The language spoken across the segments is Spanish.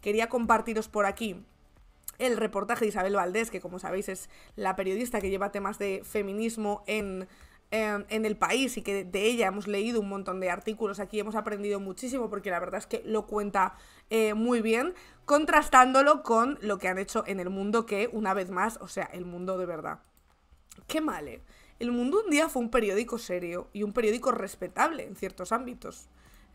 quería compartiros por aquí el reportaje de Isabel Valdés, que como sabéis es la periodista que lleva temas de feminismo em, en, el país y que de ella hemos leído un montón de artículos aquí, hemos aprendido muchísimo porque la verdad es que lo cuenta eh, muy bien, contrastándolo con lo que han hecho en el mundo que, una vez más, o sea, el mundo de verdad. Qué mal, ¿eh? El mundo un día fue un periódico serio y un periódico respetable en ciertos ámbitos.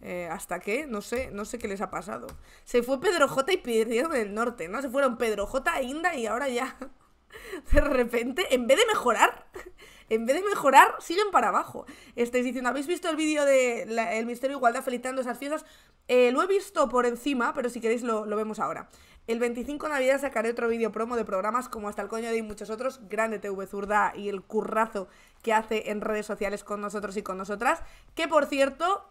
Eh, ¿Hasta qué? No sé, no sé qué les ha pasado. Se fue Pedro J y perdieron del norte, ¿no? Se fueron Pedro J, Inda y ahora ya. De repente, en vez de mejorar, en vez de mejorar, siguen para abajo. Estáis diciendo, ¿habéis visto el vídeo de el misterio de Igualdad felicitando esas fiestas? Eh, lo he visto por encima, pero si queréis lo, lo vemos ahora. El 25 de Navidad sacaré otro vídeo promo de programas como Hasta el Coño de y muchos otros. Grande TV Zurda y el currazo que hace en redes sociales con nosotros y con nosotras. Que por cierto,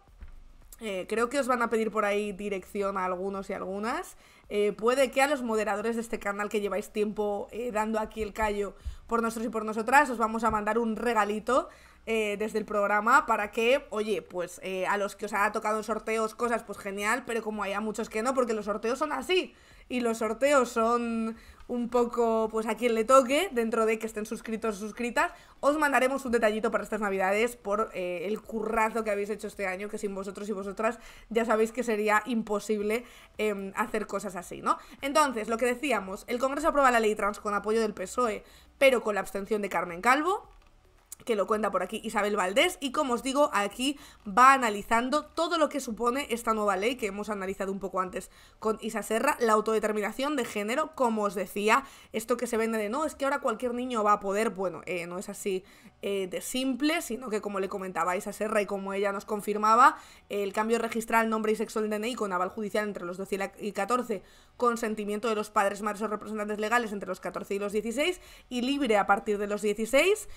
eh, creo que os van a pedir por ahí dirección a algunos y algunas. Eh, puede que a los moderadores de este canal que lleváis tiempo eh, dando aquí el callo por nosotros y por nosotras, os vamos a mandar un regalito desde el programa para que, oye, pues a los que os ha tocado sorteos cosas, pues genial, pero como hay a muchos que no, porque los sorteos son así y los sorteos son un poco pues a quien le toque, dentro de que estén suscritos o suscritas, os mandaremos un detallito para estas navidades por eh, el currazo que habéis hecho este año, que sin vosotros y vosotras ya sabéis que sería imposible em, hacer cosas así, ¿no? Entonces, lo que decíamos, el Congreso aprueba la ley trans con apoyo del PSOE, pero con la abstención de Carmen Calvo que lo cuenta por aquí Isabel Valdés y como os digo, aquí va analizando todo lo que supone esta nueva ley que hemos analizado un poco antes con Isa Serra, la autodeterminación de género, como os decía, esto que se vende de no, es que ahora cualquier niño va a poder, bueno, eh, no es así eh, de simple, sino que como le comentabais a Serra y como ella nos confirmaba, el cambio registral, nombre y sexo del DNI con aval judicial entre los 12 y 14, consentimiento de los padres, madres o representantes legales entre los 14 y los 16 y libre a partir de los 16.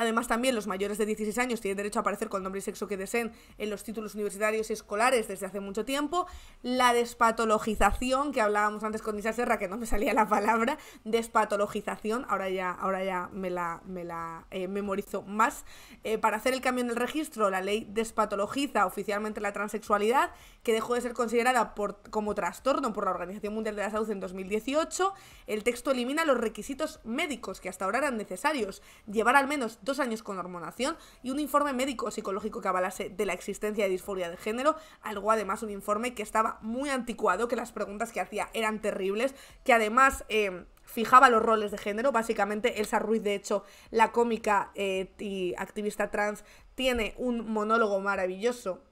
Además, también los mayores de 16 años tienen derecho a aparecer con nombre y sexo que deseen en los títulos universitarios y escolares desde hace mucho tiempo. La despatologización, que hablábamos antes con Isa Serra, que no me salía la palabra, despatologización, ahora ya, ahora ya me la, me la eh, memorizo más. Eh, para hacer el cambio en el registro, la ley despatologiza oficialmente la transexualidad, que dejó de ser considerada por, como trastorno por la Organización Mundial de la Salud en 2018. El texto elimina los requisitos médicos que hasta ahora eran necesarios, llevar al menos años con hormonación y un informe médico psicológico que avalase de la existencia de disforia de género, algo además un informe que estaba muy anticuado, que las preguntas que hacía eran terribles, que además... Em, fijaba los roles de género. Básicamente, Elsa Ruiz, de hecho, la cómica eh, y activista trans, tiene un monólogo maravilloso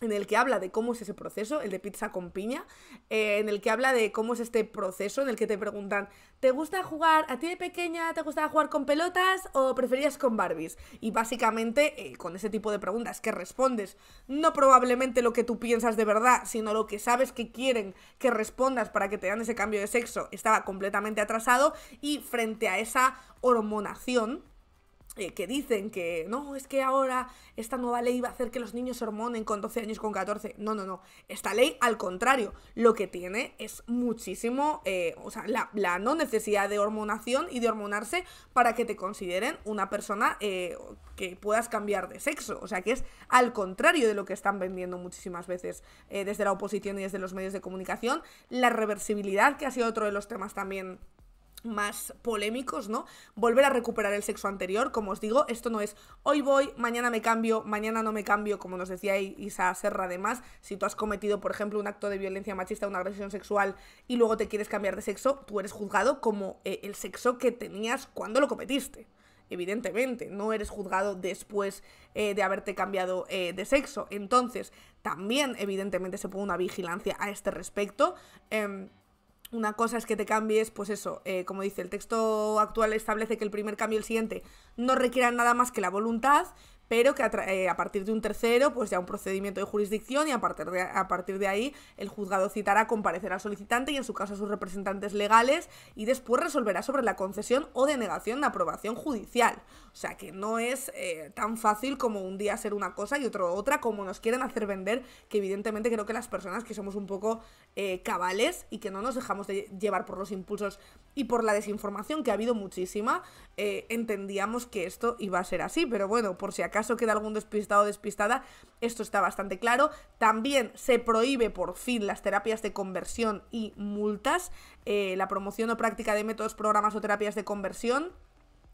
en el que habla de cómo es ese proceso, el de pizza con piña, eh, en el que habla de cómo es este proceso, en el que te preguntan, ¿te gusta jugar, a ti de pequeña, te gustaba jugar con pelotas o preferías con Barbies? Y básicamente, eh, con ese tipo de preguntas que respondes, no probablemente lo que tú piensas de verdad, sino lo que sabes que quieren que respondas para que te dan ese cambio de sexo, estaba completamente atrasado y frente a esa hormonación, eh, que dicen que no, es que ahora esta nueva ley va a hacer que los niños se hormonen con 12 años, con 14. No, no, no. Esta ley, al contrario, lo que tiene es muchísimo, eh, o sea, la, no necesidad de hormonación y de hormonarse para que te consideren una persona eh, que puedas cambiar de sexo. O sea, que es al contrario de lo que están vendiendo muchísimas veces desde la oposición y desde los medios de comunicación. La reversibilidad, que ha sido otro de los temas también más polémicos, ¿no? Volver a recuperar el sexo anterior, como os digo, esto no es hoy voy, mañana me cambio, mañana no me cambio, como nos decía Isa Serra además, si tú has cometido, por ejemplo, un acto de violencia machista, una agresión sexual y luego te quieres cambiar de sexo, tú eres juzgado como eh, el sexo que tenías cuando lo cometiste evidentemente, no eres juzgado después eh, de haberte cambiado eh, de sexo. Entonces, también, evidentemente, se pone una vigilancia a este respecto. Em, una cosa es que te cambies, pues eso, eh, como dice, el texto actual establece que el primer cambio y el siguiente no requieran nada más que la voluntad, pero que eh, a, partir de un tercero, pues ya un procedimiento de jurisdicción y a partir de, ahí el juzgado citará comparecerá al solicitante y en su caso a sus representantes legales y después resolverá sobre la concesión o denegación de aprobación judicial. O sea que no es eh, tan fácil como un día ser una cosa y otro otra, como nos quieren hacer vender, que evidentemente creo que las personas que somos un poco eh, cabales y que no nos dejamos de llevar por los impulsos y por la desinformación que ha habido muchísima, eh, entendíamos que esto iba a ser así. Pero bueno, por si acaso queda algún despistado o despistada, esto está bastante claro. También se prohíbe por fin las terapias de conversión y multas, eh, la promoción o práctica de métodos, programas o terapias de conversión.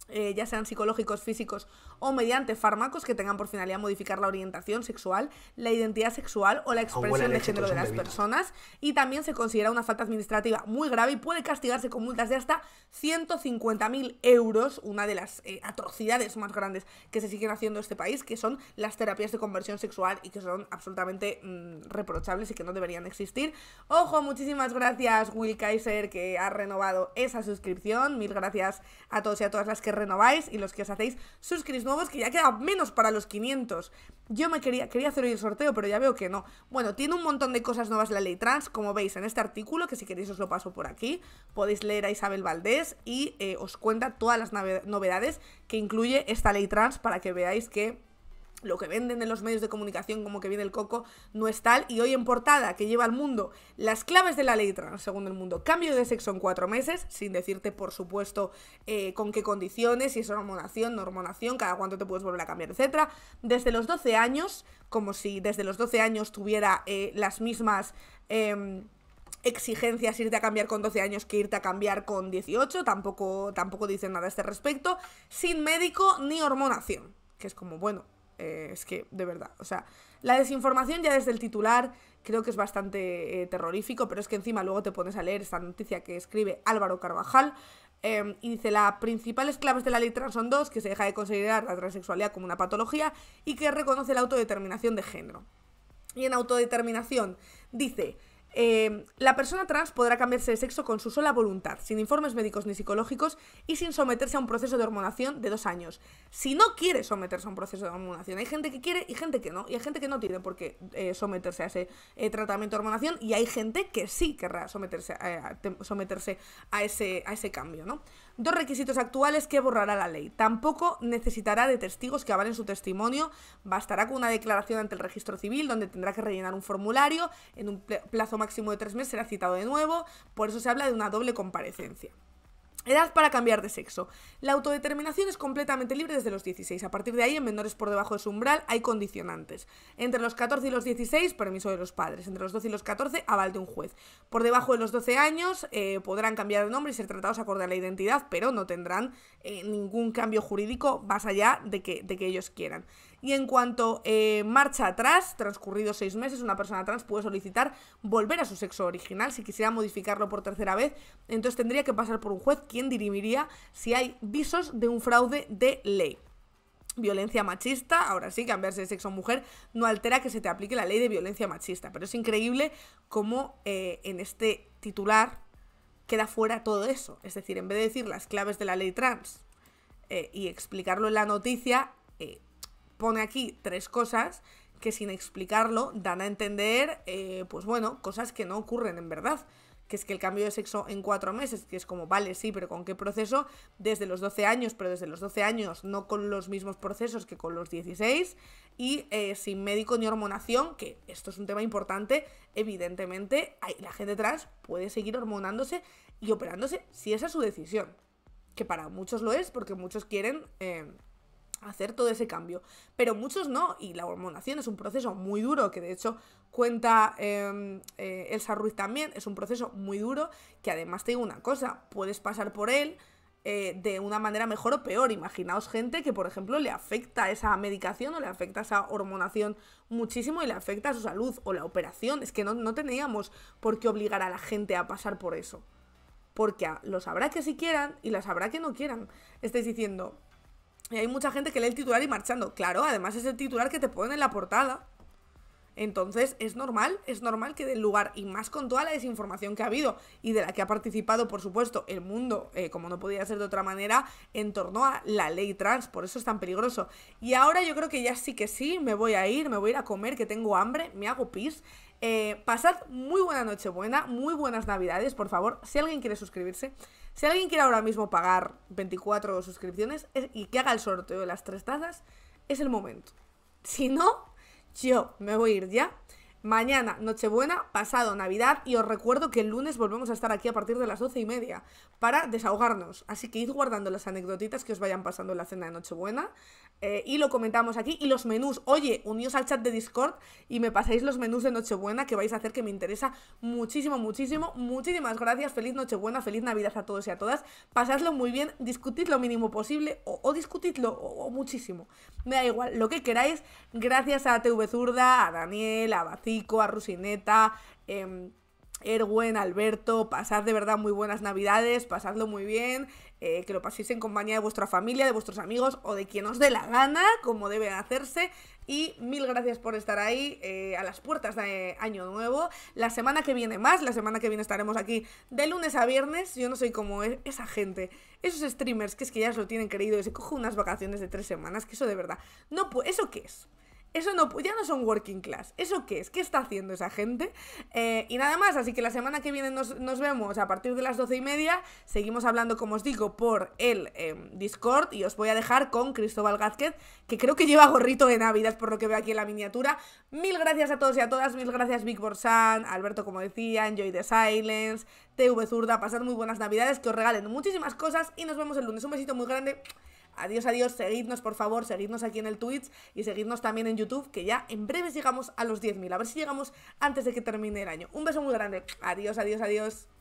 Eh, ya sean psicológicos, físicos o mediante fármacos que tengan por finalidad modificar la orientación sexual, la identidad sexual o la expresión de género de las personas. Y también se considera una falta administrativa muy grave y puede castigarse con multas de hasta 150.000 euros, una de las eh, atrocidades más grandes que se siguen haciendo en este país, que son las terapias de conversión sexual y que son absolutamente mm, reprochables y que no deberían existir. Ojo, muchísimas gracias Will Kaiser que ha renovado esa suscripción. Mil gracias a todos y a todas las que renováis y los que os hacéis suscribís nuevos, que ya queda menos para los 500. Yo me quería, quería hacer hoy el sorteo, pero ya veo que no. Bueno, tiene un montón de cosas nuevas la ley trans, como veis en este artículo, que si queréis os lo paso por aquí. Podéis leer a Isabel Valdés y eh, os cuenta todas las novedades que incluye esta ley trans para que veáis que lo que venden en los medios de comunicación como que viene el coco no es tal. Y hoy en portada que lleva al mundo las claves de la ley trans, según el mundo, cambio de sexo en cuatro meses, sin decirte por supuesto eh, con qué condiciones, si es hormonación, no hormonación, cada cuánto te puedes volver a cambiar, etcétera. Desde los 12 años, como si desde los 12 años tuviera eh, las mismas... Em, exigencias irte a cambiar con 12 años que irte a cambiar con 18, tampoco, tampoco dicen nada a este respecto, sin médico ni hormonación, que es como, bueno, eh, es que, de verdad, o sea, la desinformación ya desde el titular creo que es bastante eh, terrorífico, pero es que encima luego te pones a leer esta noticia que escribe Álvaro Carvajal. Em, y dice, las principales claves de la ley trans son dos, que se deja de considerar la transexualidad como una patología y que reconoce la autodeterminación de género. Y en autodeterminación dice, Em, la persona trans podrá cambiarse de sexo con su sola voluntad, sin informes médicos ni psicológicos y sin someterse a un proceso de hormonación de dos años. Si no quiere someterse a un proceso de hormonación, hay gente que quiere y gente que no, y hay gente que no tiene por qué eh, someterse a ese eh, tratamiento de hormonación, y hay gente que sí querrá someterse a, eh, someterse a ese, a ese cambio, ¿no? Dos requisitos actuales que borrará la ley. Tampoco necesitará de testigos que avalen su testimonio. Bastará con una declaración ante el registro civil donde tendrá que rellenar un formulario. En un plazo máximo de tres meses será citado de nuevo. Por eso se habla de una doble comparecencia. Edad para cambiar de sexo. La autodeterminación es completamente libre desde los 16. A partir de ahí, en menores por debajo de su umbral, hay condicionantes. Entre los 14 y los 16, permiso de los padres. Entre los 12 y los 14, aval de un juez. Por debajo de los 12 años, eh, podrán cambiar de nombre y ser tratados acorde a la identidad, pero no tendrán eh, ningún cambio jurídico más allá de que ellos quieran y en cuanto eh, marcha atrás, transcurridos seis meses, una persona trans puede solicitar volver a su sexo original si quisiera modificarlo por tercera vez. Entonces tendría que pasar por un juez quien dirimiría si hay visos de un fraude de ley. Violencia machista, ahora sí, cambiarse de sexo a mujer no altera que se te aplique la ley de violencia machista, pero es increíble cómo eh, en este titular queda fuera todo eso. Es decir, en vez de decir las claves de la ley trans eh, y explicarlo en la noticia, pone aquí tres cosas que sin explicarlo dan a entender, eh, pues bueno, cosas que no ocurren en verdad. Que es que el cambio de sexo en cuatro meses, que es como, vale, sí, pero ¿con qué proceso? Desde los 12 años, pero desde los 12 años no con los mismos procesos que con los 16. Y eh, sin médico ni hormonación, que esto es un tema importante, evidentemente la gente trans puede seguir hormonándose y operándose si esa es su decisión. Que para muchos lo es, porque muchos quieren... Eh, hacer todo ese cambio. Pero muchos no, y la hormonación es un proceso muy duro, que de hecho cuenta em, eh, Elsa Ruiz también, es un proceso muy duro, que además te digo una cosa, puedes pasar por él eh, de una manera mejor o peor. Imaginaos gente que, por ejemplo, le afecta esa medicación o le afecta esa hormonación muchísimo y le afecta a su salud o la operación. Es que no, teníamos por qué obligar a la gente a pasar por eso. Porque lo sabrá que si quieran y lo sabrá que no quieran. Estáis diciendo, y hay mucha gente que lee el titular y marchando. Claro, además es el titular que te ponen en la portada. Entonces es normal, es normal que del lugar, y más con toda la desinformación que ha habido y de la que ha participado, por supuesto, el mundo, eh, como no podía ser de otra manera, en torno a la ley trans, por eso es tan peligroso. Y ahora yo creo que ya sí que sí, me voy a ir, me voy a ir a comer, que tengo hambre, me hago pis. Eh, pasad muy buena noche buena, muy buenas navidades, por favor, si alguien quiere suscribirse. Si alguien quiere ahora mismo pagar 24 suscripciones y que haga el sorteo de las tres tazas, es el momento. Si no, yo me voy a ir ya mañana, Nochebuena, pasado Navidad y os recuerdo que el lunes volvemos a estar aquí a partir de las doce y media para desahogarnos. Así que id guardando las anécdotitas que os vayan pasando en la cena de Nochebuena eh, y lo comentamos aquí. Y los menús, oye, uníos al chat de Discord y me pasáis los menús de Nochebuena que vais a hacer que me interesa muchísimo, muchísimo. Muchísimas gracias, feliz Nochebuena, feliz Navidad a todos y a todas. Pasadlo muy bien, discutid lo mínimo posible o, discutidlo o, muchísimo. Me da igual, lo que queráis. Gracias a TV Zurda, a Daniel, a a Rusineta, em, Erwin, Alberto, pasad de verdad muy buenas navidades, pasadlo muy bien, eh, que lo paséis en compañía de vuestra familia, de vuestros amigos o de quien os dé la gana, como debe hacerse. Y mil gracias por estar ahí eh, a las puertas de Año Nuevo. La semana que viene más, la semana que viene estaremos aquí de lunes a viernes. Yo no soy como e, esa gente, esos streamers que es que ya se lo tienen creído y se coge unas vacaciones de tres semanas, que eso de verdad, no ¿eso qué es? Eso no, ya no son working class. ¿Eso qué es? ¿Qué está haciendo esa gente? Eh, y nada más, así que la semana que viene nos, vemos a partir de las doce y media. Seguimos hablando, como os digo, por el em, Discord y os voy a dejar con Cristóbal Gázquez, que creo que lleva gorrito de Navidad por lo que veo aquí en la miniatura. Mil gracias a todos y a todas, mil gracias Big Borsan, Alberto, como decía, Enjoy the Silence, TV Zurda, pasad muy buenas Navidades, que os regalen muchísimas cosas y nos vemos el lunes. Un besito muy grande. Adiós, adiós, seguidnos por favor, seguidnos aquí en el Twitch y seguidnos también en YouTube, que ya en breve llegamos a los 10.000. A ver si llegamos antes de que termine el año. Un beso muy grande. Adiós, adiós, adiós.